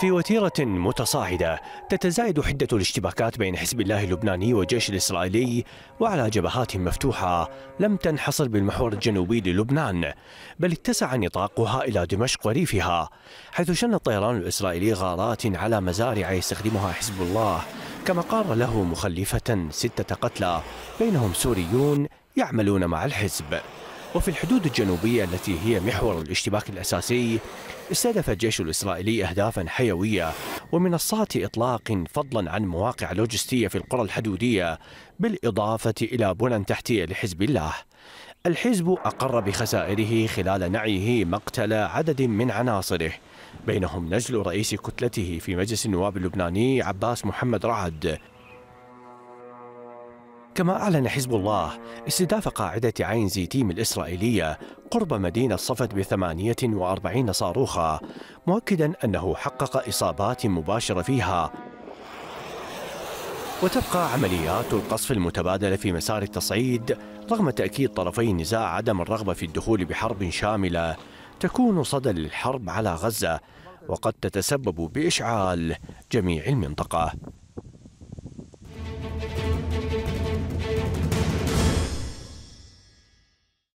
في وتيرة متصاعدة تتزايد حدة الاشتباكات بين حزب الله اللبناني والجيش الإسرائيلي وعلى جبهات مفتوحة لم تنحصر بالمحور الجنوبي للبنان بل اتسع نطاقها إلى دمشق وريفها حيث شن الطيران الإسرائيلي غارات على مزارع يستخدمها حزب الله كما قار له مخلفة ستة قتلى بينهم سوريون يعملون مع الحزب وفي الحدود الجنوبية التي هي محور الاشتباك الأساسي استهدف الجيش الإسرائيلي أهدافا حيوية ومنصات إطلاق فضلا عن مواقع لوجستية في القرى الحدودية بالإضافة إلى بنى تحتية لحزب الله الحزب أقر بخسائره خلال نعيه مقتل عدد من عناصره بينهم نجل رئيس كتلته في مجلس النواب اللبناني عباس محمد رعد كما أعلن حزب الله استهداف قاعدة عين زيتيم الإسرائيلية قرب مدينة صفد بثمانية وأربعين صاروخا مؤكدا أنه حقق إصابات مباشرة فيها وتبقى عمليات القصف المتبادلة في مسار التصعيد رغم تأكيد طرفي النزاع عدم الرغبة في الدخول بحرب شاملة تكون صدى للحرب على غزة وقد تتسبب بإشعال جميع المنطقة